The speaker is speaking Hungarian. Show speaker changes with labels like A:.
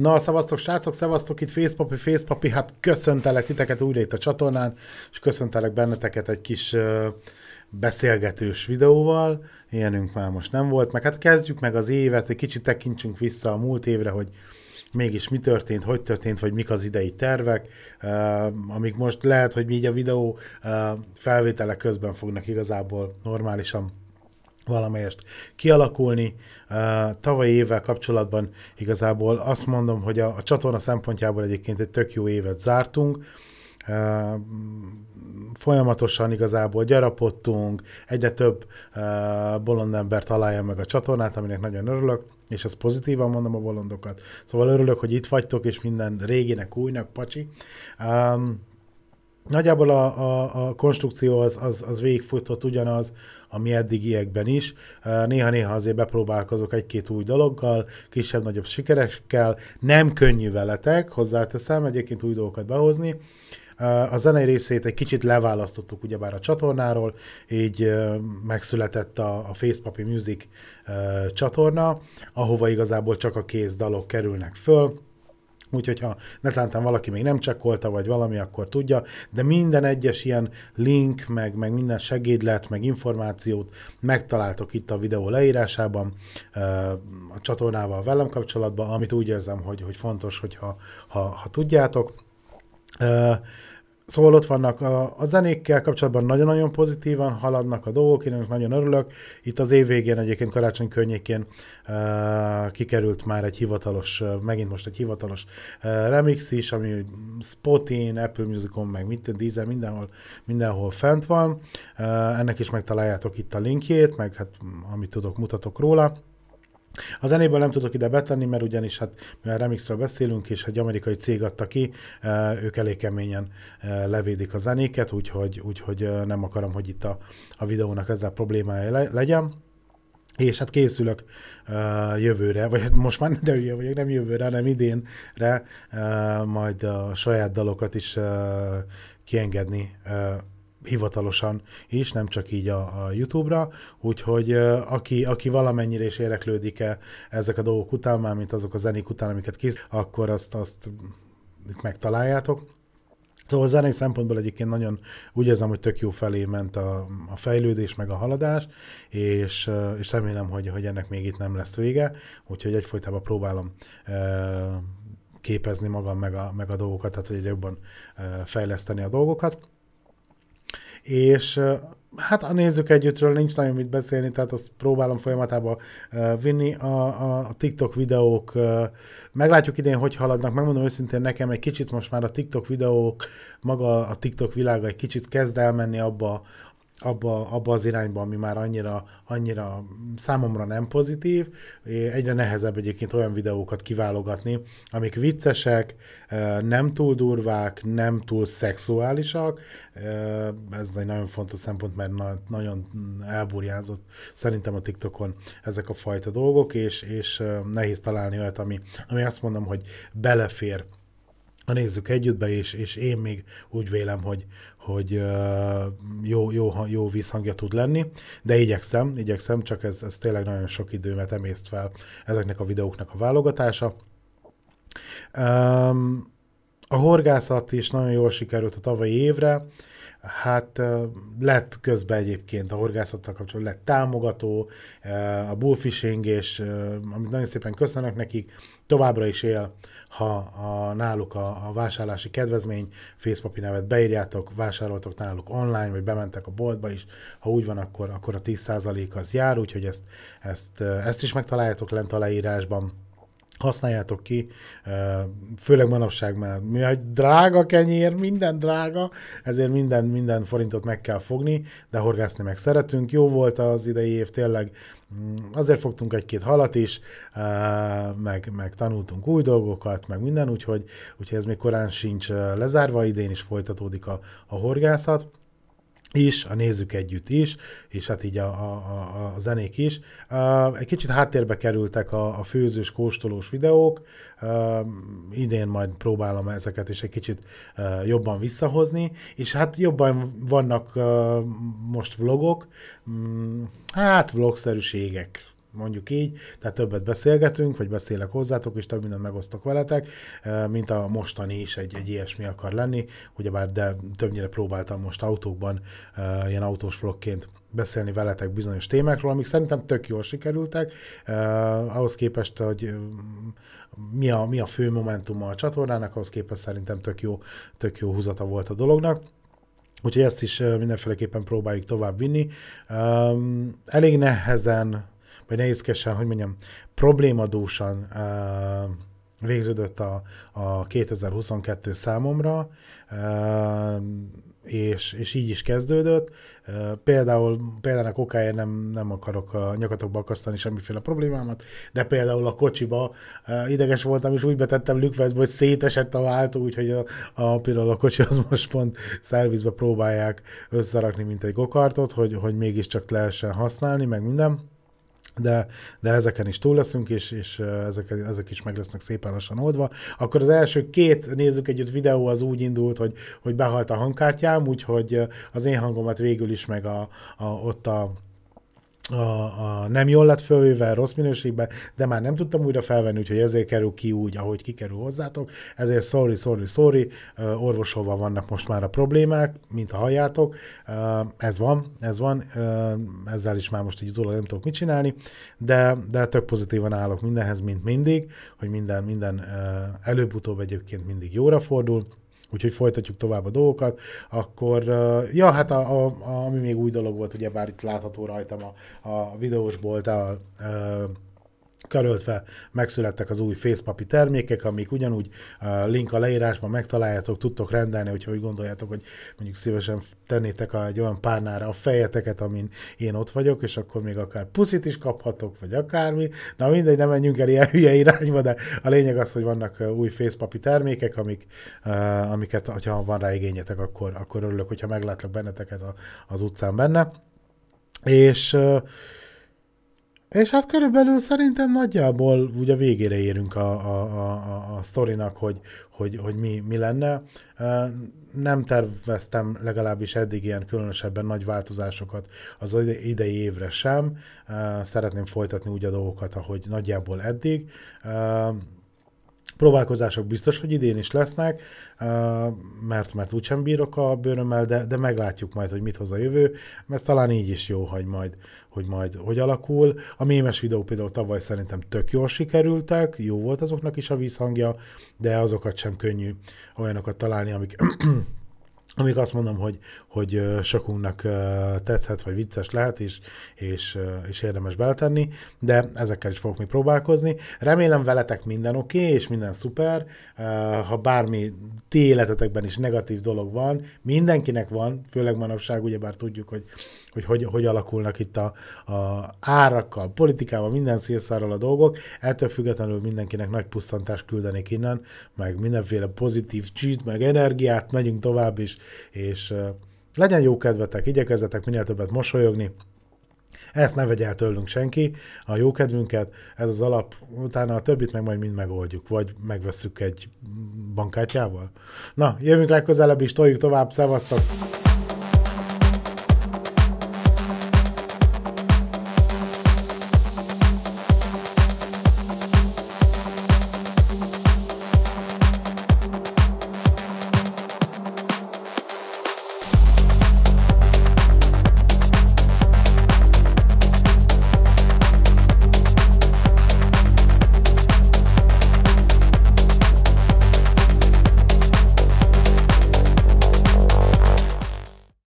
A: Na, szavaztok srácok, szavaztok itt Facepapi, Facepapi, hát köszöntelek titeket újra itt a csatornán, és köszöntelek benneteket egy kis ö, beszélgetős videóval. Ilyenünk már most nem volt, meg hát kezdjük meg az évet, egy kicsit tekintsünk vissza a múlt évre, hogy mégis mi történt, hogy történt, vagy mik az idei tervek, uh, amik most lehet, hogy mi így a videó uh, felvétele közben fognak igazából normálisan valamelyest kialakulni. tavaly tavalyi évvel kapcsolatban igazából azt mondom, hogy a, a csatorna szempontjából egyébként egy tök jó évet zártunk. Uh, folyamatosan igazából gyarapodtunk, egyre több uh, bolond ember találja meg a csatornát, aminek nagyon örülök, és ezt pozitívan mondom a bolondokat. Szóval örülök, hogy itt vagytok, és minden réginek, újnak, pacsi. Um, Nagyjából a, a, a konstrukció az, az, az végigfutott ugyanaz, ami eddigiekben is. Néha-néha azért bepróbálkozok egy-két új dologgal, kisebb-nagyobb sikerekkel. Nem könnyű veletek, hozzáteszem, egyébként új dolgokat behozni. A zenei részét egy kicsit leválasztottuk ugyebár a csatornáról, így megszületett a, a Facepapi Music csatorna, ahova igazából csak a kész dalok kerülnek föl úgyhogy ha netlántán valaki még nem csekkolta, vagy valami, akkor tudja, de minden egyes ilyen link, meg, meg minden segédlet, meg információt megtaláltok itt a videó leírásában, a csatornával velem kapcsolatban, amit úgy érzem, hogy, hogy fontos, hogy ha, ha, ha tudjátok. Szóval ott vannak a, a zenékkel kapcsolatban nagyon-nagyon pozitívan haladnak a dolgok, én nagyon örülök. Itt az év végén egyébként karácsony környékén uh, kikerült már egy hivatalos, uh, megint most egy hivatalos uh, remix is, ami Spotin, Apple Musicon, meg mit, Deezer, mindenhol, mindenhol fent van. Uh, ennek is megtaláljátok itt a linkjét, meg hát amit tudok, mutatok róla. A zenéből nem tudok ide betenni, mert ugyanis hát mivel remixről beszélünk, és egy amerikai cég adta ki, eh, ők elég keményen eh, levédik a zenéket, úgyhogy, úgyhogy eh, nem akarom, hogy itt a, a videónak ezzel problémája le, legyen. És hát készülök uh, jövőre, vagy hát most már nem jövő vagyok, nem jövőre, hanem idénre, uh, majd a saját dalokat is uh, kiengedni uh, hivatalosan is, nem csak így a, a YouTube-ra, úgyhogy aki, aki valamennyire is éreklődik e ezek a dolgok után, már mint azok a zenék után, amiket kész, akkor azt, azt itt megtaláljátok. Szóval a zenei szempontból egyébként nagyon úgy érzem, hogy tök jó felé ment a, a fejlődés, meg a haladás, és, és remélem, hogy, hogy ennek még itt nem lesz vége, úgyhogy egyfolytában próbálom képezni magam meg a, meg a dolgokat, tehát hogy jobban fejleszteni a dolgokat és hát a nézők együttről nincs nagyon mit beszélni, tehát azt próbálom folyamatában vinni. A, a, a TikTok videók, meglátjuk idén, hogy haladnak, megmondom őszintén nekem egy kicsit most már a TikTok videók, maga a TikTok világa egy kicsit kezd elmenni abba, abba, abba az irányba, ami már annyira, annyira számomra nem pozitív. Egyre nehezebb egyébként olyan videókat kiválogatni, amik viccesek, nem túl durvák, nem túl szexuálisak. Ez egy nagyon fontos szempont, mert nagyon elburjázott szerintem a TikTokon ezek a fajta dolgok, és, és nehéz találni olyat, ami, ami azt mondom, hogy belefér nézzük együttbe, és, és én még úgy vélem, hogy, hogy jó, jó, jó vízhangja tud lenni, de igyekszem, igyekszem, csak ez, ez tényleg nagyon sok időmet emészt fel ezeknek a videóknak a válogatása. A horgászat is nagyon jól sikerült a tavalyi évre, hát lett közben egyébként a horgászattal kapcsolatban, lett támogató, a bullfishing, és amit nagyon szépen köszönök nekik, továbbra is él, ha a, náluk a, a vásárlási kedvezmény, Facebooki nevet beírjátok, vásároltok náluk online, vagy bementek a boltba is, ha úgy van, akkor, akkor a 10% az jár, úgyhogy ezt, ezt, ezt is megtaláljátok lent a leírásban használjátok ki, főleg manapság már, mivel drága kenyér, minden drága, ezért minden, minden forintot meg kell fogni, de horgászni meg szeretünk. Jó volt az idei év tényleg, mm, azért fogtunk egy-két halat is, meg, meg tanultunk új dolgokat, meg minden, úgyhogy, úgyhogy ez még korán sincs lezárva, idén is folytatódik a, a horgászat is, a nézők együtt is, és hát így a, a, a zenék is. Egy kicsit háttérbe kerültek a, a főzős, kóstolós videók, idén majd próbálom ezeket is egy kicsit jobban visszahozni, és hát jobban vannak most vlogok, mm, hát vlogszerűségek, mondjuk így, tehát többet beszélgetünk, vagy beszélek hozzátok, és több mindent megosztok veletek, eh, mint a mostani is egy, egy ilyesmi akar lenni, ugyebár de többnyire próbáltam most autókban eh, ilyen autós vlogként beszélni veletek bizonyos témákról, amik szerintem tök jól sikerültek, eh, ahhoz képest, hogy eh, mi a, mi a fő momentuma a csatornának, ahhoz képest szerintem tök jó, tök jó húzata volt a dolognak. Úgyhogy ezt is mindenféleképpen próbáljuk tovább vinni. Eh, elég nehezen vagy nehézkesen, hogy mondjam, problémadósan uh, végződött a, a 2022 számomra, uh, és, és így is kezdődött. Uh, például, példának kokáért nem, nem akarok a nyakatokba akasztani semmiféle problémámat, de például a kocsiba uh, ideges voltam, és úgy betettem lükvezbe, hogy szétesett a váltó, úgyhogy a, a, például a kocsi az most pont szervizbe próbálják összerakni, mint egy gokartot, hogy, hogy mégiscsak lehessen használni, meg minden de, de ezeken is túl leszünk, és, és ezek, ezek is meg lesznek szépen lassan oldva. Akkor az első két nézzük együtt videó az úgy indult, hogy, hogy behalt a hangkártyám, úgyhogy az én hangomat végül is, meg a, a, ott a a, a nem jól lett fölvéve, rossz minőségben, de már nem tudtam újra felvenni, úgyhogy ezért kerül ki úgy, ahogy kikerül hozzátok. Ezért sorry, sorry, sorry, orvosolva vannak most már a problémák, mint a halljátok. ez van, ez van, ezzel is már most egy utólag nem tudok mit csinálni, de, de tök pozitívan állok mindenhez, mint mindig, hogy minden, minden előbb-utóbb egyébként mindig jóra fordul úgyhogy folytatjuk tovább a dolgokat, akkor, ja, hát a, a, ami még új dolog volt, ugye bár itt látható rajtam a, a bolt, a, a Köröltve megszülettek az új fészpapi termékek, amik ugyanúgy a link a leírásban megtaláljátok, tudtok rendelni, hogyha úgy gondoljátok, hogy mondjuk szívesen tennétek egy olyan párnára a fejeteket, amin én ott vagyok, és akkor még akár puszit is kaphatok, vagy akármi. Na mindegy, nem menjünk el ilyen hülye irányba, de a lényeg az, hogy vannak új fészpapi termékek, amik, amiket, ha van rá igényetek, akkor, akkor örülök, hogyha meglátlak benneteket az utcán benne. És és hát körülbelül szerintem nagyjából ugye végére érünk a, a, a, a sztorinak, hogy, hogy, hogy mi, mi lenne. Nem terveztem legalábbis eddig ilyen különösebben nagy változásokat az idei évre sem. Szeretném folytatni úgy a dolgokat, ahogy nagyjából eddig. Próbálkozások biztos, hogy idén is lesznek, mert, mert úgysem bírok a bőrömmel, de, de meglátjuk majd, hogy mit hoz a jövő. Ez talán így is jó, hogy majd, hogy majd hogy alakul. A mémes videó például tavaly szerintem tök jól sikerültek, jó volt azoknak is a vízhangja, de azokat sem könnyű olyanokat találni, amik amik azt mondom, hogy, hogy sokunknak tetszett vagy vicces lehet is, és, és érdemes beletenni, de ezekkel is fogok mi próbálkozni. Remélem veletek minden oké, okay, és minden szuper. Ha bármi ti életetekben is negatív dolog van, mindenkinek van, főleg manapság, ugyebár tudjuk, hogy hogy, hogy, hogy alakulnak itt a, a árakkal, politikával, minden szélszárral a dolgok. Ettől függetlenül mindenkinek nagy pusztantást küldenék innen, meg mindenféle pozitív csít, meg energiát, megyünk tovább, és és legyen jó kedvetek, igyekezzetek minél többet mosolyogni, ezt ne vegye el tőlünk senki, a jó kedvünket, ez az alap, utána a többit meg majd mind megoldjuk, vagy megvesszük egy bankkártyával. Na, jövünk legközelebb is, toljuk tovább, szevasztok!